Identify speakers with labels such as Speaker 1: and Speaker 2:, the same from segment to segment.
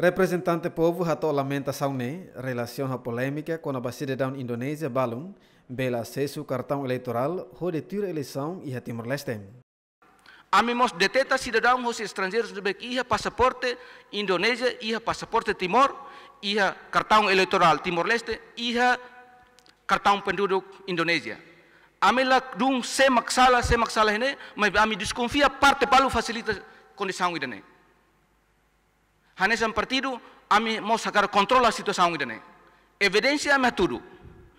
Speaker 1: Representante povo hato lamentação ne relação à polêmica com a cidadão indonésia Balum bela acesso cartão eleitoral rodetur eleição e a Timor Leste.
Speaker 2: Amimos deteta cidadão os estrangeiros de Bequia, passaporte Indonésia e passaporte Timor e cartão eleitoral Timor Leste e cartão penduduk Indonésia. Amila dung semak salah semak mas a mim desconfia parte palu facilita condição idane. Hane san partido ami mo sacar control a situação idane. Evidensi me turu.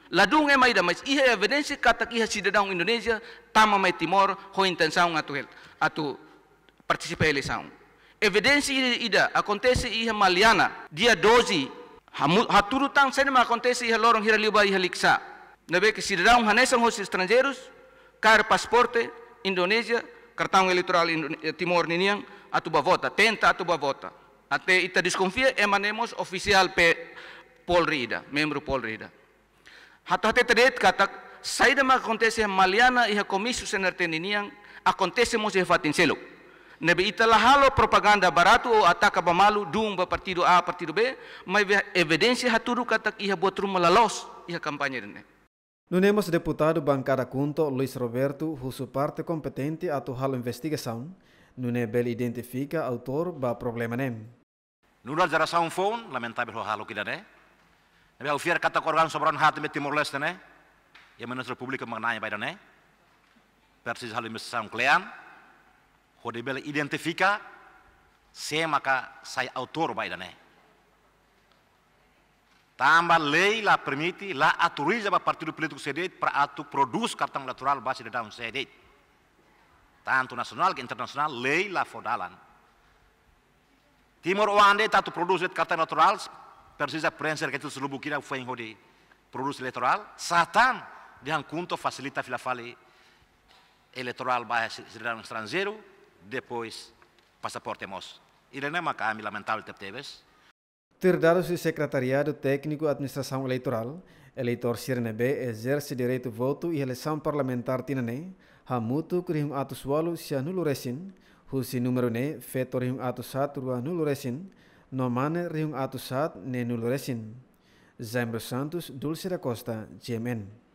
Speaker 2: Ladung é maida, mas evidensi evidência kata iha cidadão Indonesia tama mai Timor ho intenção atau hel, atu participa e eleição. Evidência ida akontesi iha maliana dia dozi haturu tang senema akontesi iha lorong hiraliba iha liksa. Nabe que cidadão hanesan si estrangeiros car er pasporte Indonesia cartão eleitoral er Timor niniang atau bavota, tenta atau bavota. Até ita desconfia, emanemos oficial pe Polri ida, membro Polri ida. Hato hati tedet kata, saya ma acontece maliana iha komisu senerteniniang, acontecemos fatin seluk. Nabi itulah halo propaganda barato o ataca bamalu dung ba partido A, partido B, mas evidência haturu kata iha buat rumah lalos iha kampanye dene.
Speaker 1: Nunemos deputado Bancada Cunto, Luis Roberto, russo parte competente a hal investigação, nune bel identifica autor ba problema nem.
Speaker 3: Nurul jara sound phone, lamentável ho halo kida ne. Nabi au fiar kata korgan sobran hati me timor leste ne. Ya menas republika mengenai baida ne. Persis halo mes sound klean. Ho de bela identifica se maka sai autor baida ne. Tamba lei la permiti la aturiza ba partido politik sedet pra atu kartang natural basi de daun sedet. Tanto nasional ke internasional lei la fodalan. Timor Oande tanto produz kata naturais, precisa preencher que tudo lubukira foi em hodi produz eleitoral. Satan de Hankunto facilita a fale eleitoral para cidadão estrangeiro, depois passaporte moço. Ele não é uma cama lamentável que
Speaker 1: Ter dado se o secretariado técnico administração eleitoral, eleitor Sirnebe exerce direito de voto e eleição parlamentar tinane, hamutu krim atus walu sianulo resin, husi numero ne feto rihung atu sat rua no mane rihung atu sat ne nuloresin. Zaimber Santos, Dulce da Costa, GMN.